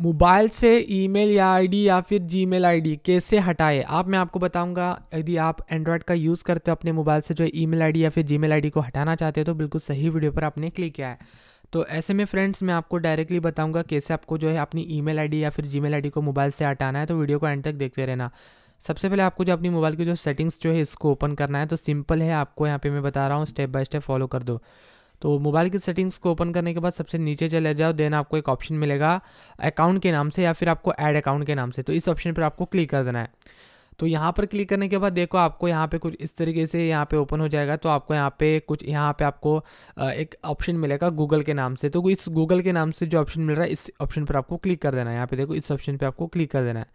mobile से email या ID या फिर जीमेल आईडी कैसे हटाए आप मैं आपको बताऊंगा यदि आप एंड्रॉयड का यूज़ करते हो अपने मोबाइल से जो ईमेल आईडी या फिर जीमेल आईडी को हटाना चाहते हो तो बिल्कुल सही वीडियो पर आपने क्लिक किया है तो ऐसे में फ्रेंड्स मैं आपको डायरेक्टली बताऊंगा कैसे आपको जो है अपनी ई मेल या फिर जी मेल को मोबाइल से हटाना है तो वीडियो को एंड तक देखते रहना सबसे पहले आपको जो अपनी मोबाइल की जो सेटिंग्स जो है इसको ओपन करना है तो सिंपल है आपको यहाँ पर मैं बता रहा हूँ स्टेप बाय स्टेप फॉलो कर दो तो मोबाइल की सेटिंग्स को ओपन करने के बाद सबसे नीचे चले जाओ देन आपको एक ऑप्शन मिलेगा अकाउंट के नाम से या फिर आपको ऐड अकाउंट के नाम से तो इस ऑप्शन पर आपको क्लिक कर देना है तो यहाँ पर क्लिक करने के बाद देखो आपको यहाँ पे कुछ इस तरीके से यहाँ पे ओपन हो जाएगा तो आपको यहाँ पे कुछ यहाँ पे आपको एक ऑप्शन मिलेगा गूगल के नाम से तो इस गूगल के नाम से जो ऑप्शन मिल रहा है इस ऑप्शन पर आपको क्लिक कर देना है यहाँ पे देखो इस ऑप्शन पर आपको क्लिक कर देना है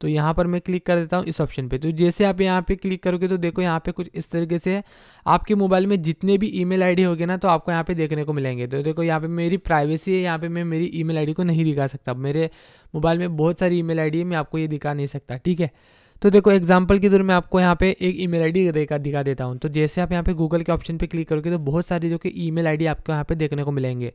तो यहाँ पर मैं क्लिक कर देता हूँ इस ऑप्शन पे तो जैसे आप यहाँ पे क्लिक करोगे तो देखो यहाँ पे कुछ इस तरीके से आपके मोबाइल में जितने भी ईमेल आईडी होगी ना तो आपको यहाँ पे देखने को मिलेंगे तो देखो यहाँ पे मेरी प्राइवेसी है यहाँ पे मैं मेरी ईमेल आईडी को नहीं दिखा सकता मेरे मोबाइल में बहुत सारी ई मेल है मैं आपको ये दिखा नहीं सकता ठीक है तो देखो एग्जाम्पल की दूर मैं आपको यहाँ पे एक ई मेल देखा दिखा देता हूँ तो जैसे आप यहाँ पे गूगल के ऑप्शन पर क्लिक करोगे तो बहुत सारी जो कि ई मेल आपको यहाँ पे देखने को मिलेंगे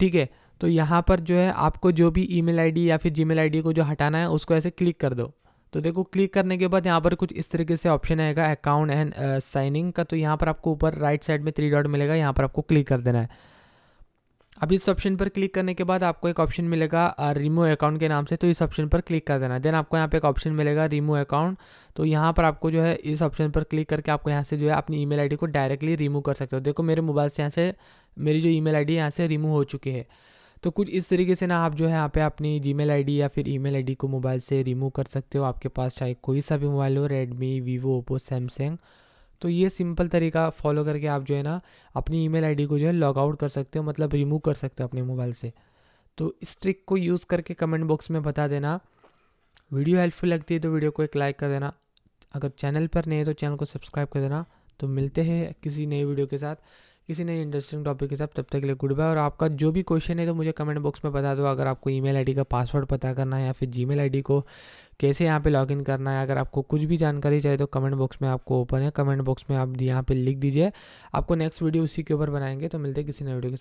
ठीक है तो यहाँ पर जो है आपको जो भी ईमेल आईडी या फिर जीमेल आईडी को जो हटाना है उसको ऐसे क्लिक कर दो तो देखो क्लिक करने के बाद यहाँ पर कुछ इस तरीके से ऑप्शन आएगा अकाउंट एंड साइनिंग का तो यहाँ पर आपको ऊपर राइट साइड में थ्री डॉट मिलेगा यहाँ पर आपको क्लिक कर देना है अब इस ऑप्शन पर क्लिक करने के बाद आपको एक ऑप्शन मिलेगा रिमूव uh, अकाउंट के नाम से तो इस ऑप्शन पर क्लिक कर देना देन आपको यहाँ पे एक ऑप्शन मिलेगा रिमूव अकाउंट तो यहाँ पर आपको जो है इस ऑप्शन पर क्लिक करके आपको यहाँ से जो है अपनी ईमेल आईडी को डायरेक्टली रिमूव कर सकते हो देखो मेरे मोबाइल से यहाँ से मेरी जो ईमेल आईडी यहाँ से रिमूव हो चुकी है तो कुछ इस तरीके से ना आप जो है यहाँ पे अपनी जी मेल या फिर ईमेल आईडी को मोबाइल से रिमूव कर सकते हो आपके पास चाहे कोई सा भी मोबाइल हो रेडमी वीवो ओप्पो सैमसंग तो ये सिंपल तरीका फॉलो करके आप जो है ना अपनी ईमेल आईडी को जो है लॉग आउट कर सकते हो मतलब रिमूव कर सकते हो अपने मोबाइल से तो इस ट्रिक को यूज़ करके कमेंट बॉक्स में बता देना वीडियो हेल्पफुल लगती है तो वीडियो को एक लाइक कर देना अगर चैनल पर नहीं है तो चैनल को सब्सक्राइब कर देना तो मिलते हैं किसी नई वीडियो के साथ किसी नए इंटरेस्टिंग टॉपिक के साथ तब तक के लिए गुड बाय और आपका जो भी क्वेश्चन है तो मुझे कमेंट बॉक्स में बता दो अगर आपको ईमेल आईडी का पासवर्ड पता करना है या फिर जीमेल आईडी को कैसे यहाँ पे लॉगिन करना है अगर आपको कुछ भी जानकारी चाहिए तो कमेंट बॉक्स में आपको ओपन है कमेंट बॉक्स में आप यहाँ पे लिख दीजिए आपको नेक्स्ट वीडियो उसी के ऊपर बनाएंगे तो मिलते हैं किसी नए वीडियो के साथ